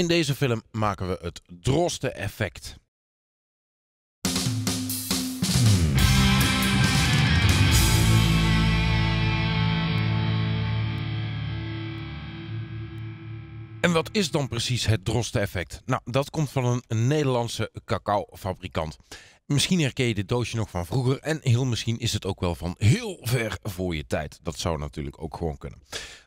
In deze film maken we het droste effect hmm. En wat is dan precies het droste effect Nou, dat komt van een Nederlandse cacaofabrikant. Misschien herken je dit doosje nog van vroeger en heel misschien is het ook wel van heel ver voor je tijd. Dat zou natuurlijk ook gewoon kunnen.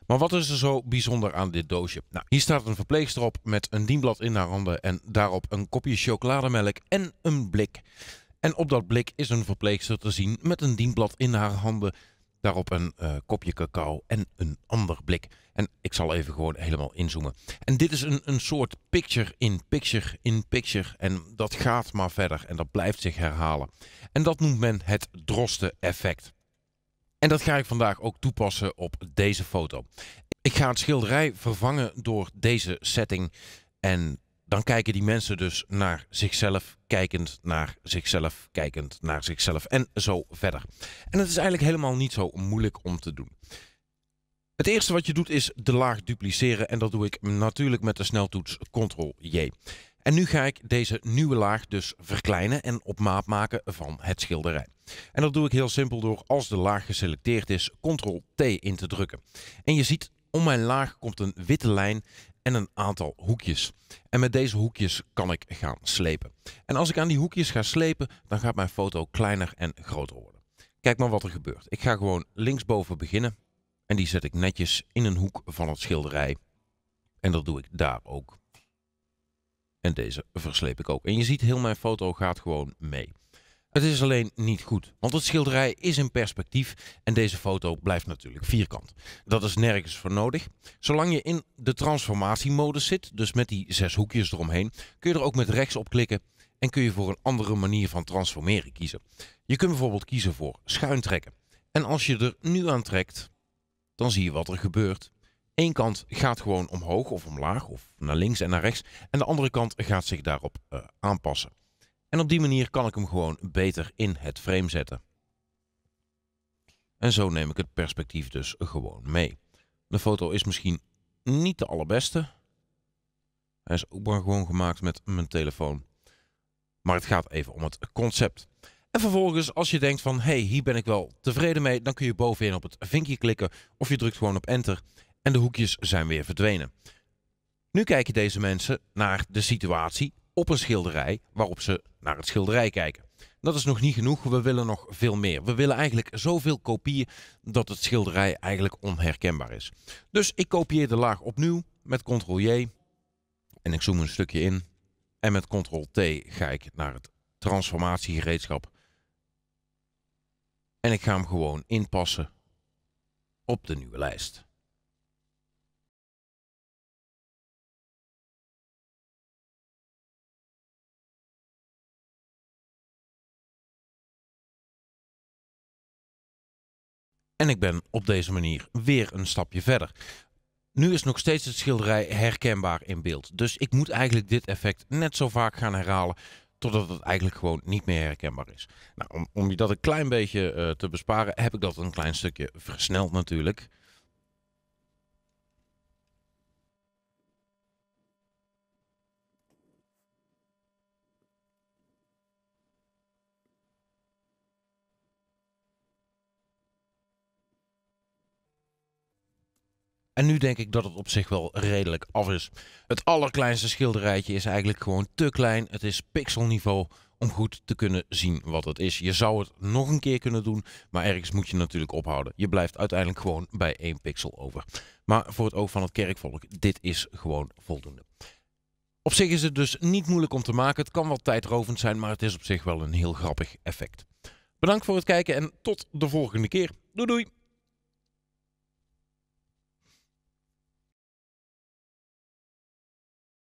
Maar wat is er zo bijzonder aan dit doosje? Nou, hier staat een verpleegster op met een dienblad in haar handen en daarop een kopje chocolademelk en een blik. En op dat blik is een verpleegster te zien met een dienblad in haar handen Daarop een eh, kopje cacao en een ander blik. En ik zal even gewoon helemaal inzoomen. En dit is een, een soort picture in picture in picture. En dat gaat maar verder en dat blijft zich herhalen. En dat noemt men het Drosten-effect. En dat ga ik vandaag ook toepassen op deze foto. Ik ga het schilderij vervangen door deze setting. En dan kijken die mensen dus naar zichzelf, kijkend naar zichzelf, kijkend naar zichzelf en zo verder. En het is eigenlijk helemaal niet zo moeilijk om te doen. Het eerste wat je doet is de laag dupliceren en dat doe ik natuurlijk met de sneltoets Ctrl-J. En nu ga ik deze nieuwe laag dus verkleinen en op maat maken van het schilderij. En dat doe ik heel simpel door als de laag geselecteerd is Ctrl-T in te drukken. En je ziet om mijn laag komt een witte lijn en een aantal hoekjes. En met deze hoekjes kan ik gaan slepen. En als ik aan die hoekjes ga slepen, dan gaat mijn foto kleiner en groter worden. Kijk maar wat er gebeurt. Ik ga gewoon linksboven beginnen en die zet ik netjes in een hoek van het schilderij. En dat doe ik daar ook. En deze versleep ik ook. En je ziet heel mijn foto gaat gewoon mee. Het is alleen niet goed, want het schilderij is in perspectief en deze foto blijft natuurlijk vierkant. Dat is nergens voor nodig. Zolang je in de transformatiemodus zit, dus met die zes hoekjes eromheen, kun je er ook met rechts op klikken en kun je voor een andere manier van transformeren kiezen. Je kunt bijvoorbeeld kiezen voor schuin trekken. En als je er nu aan trekt, dan zie je wat er gebeurt. Eén kant gaat gewoon omhoog of omlaag of naar links en naar rechts en de andere kant gaat zich daarop eh, aanpassen. En op die manier kan ik hem gewoon beter in het frame zetten. En zo neem ik het perspectief dus gewoon mee. De foto is misschien niet de allerbeste. Hij is ook maar gewoon gemaakt met mijn telefoon. Maar het gaat even om het concept. En vervolgens, als je denkt van, hey, hier ben ik wel tevreden mee, dan kun je bovenin op het vinkje klikken of je drukt gewoon op enter en de hoekjes zijn weer verdwenen. Nu kijken deze mensen naar de situatie op een schilderij waarop ze naar het schilderij kijken. Dat is nog niet genoeg, we willen nog veel meer. We willen eigenlijk zoveel kopieën dat het schilderij eigenlijk onherkenbaar is. Dus ik kopieer de laag opnieuw met Ctrl-J en ik zoom een stukje in. En met Ctrl-T ga ik naar het transformatiegereedschap. En ik ga hem gewoon inpassen op de nieuwe lijst. En ik ben op deze manier weer een stapje verder. Nu is nog steeds het schilderij herkenbaar in beeld. Dus ik moet eigenlijk dit effect net zo vaak gaan herhalen totdat het eigenlijk gewoon niet meer herkenbaar is. Nou, om, om je dat een klein beetje eh, te besparen, heb ik dat een klein stukje versneld natuurlijk. En nu denk ik dat het op zich wel redelijk af is. Het allerkleinste schilderijtje is eigenlijk gewoon te klein. Het is pixelniveau om goed te kunnen zien wat het is. Je zou het nog een keer kunnen doen, maar ergens moet je natuurlijk ophouden. Je blijft uiteindelijk gewoon bij één pixel over. Maar voor het oog van het kerkvolk, dit is gewoon voldoende. Op zich is het dus niet moeilijk om te maken. Het kan wel tijdrovend zijn, maar het is op zich wel een heel grappig effect. Bedankt voor het kijken en tot de volgende keer. Doei doei!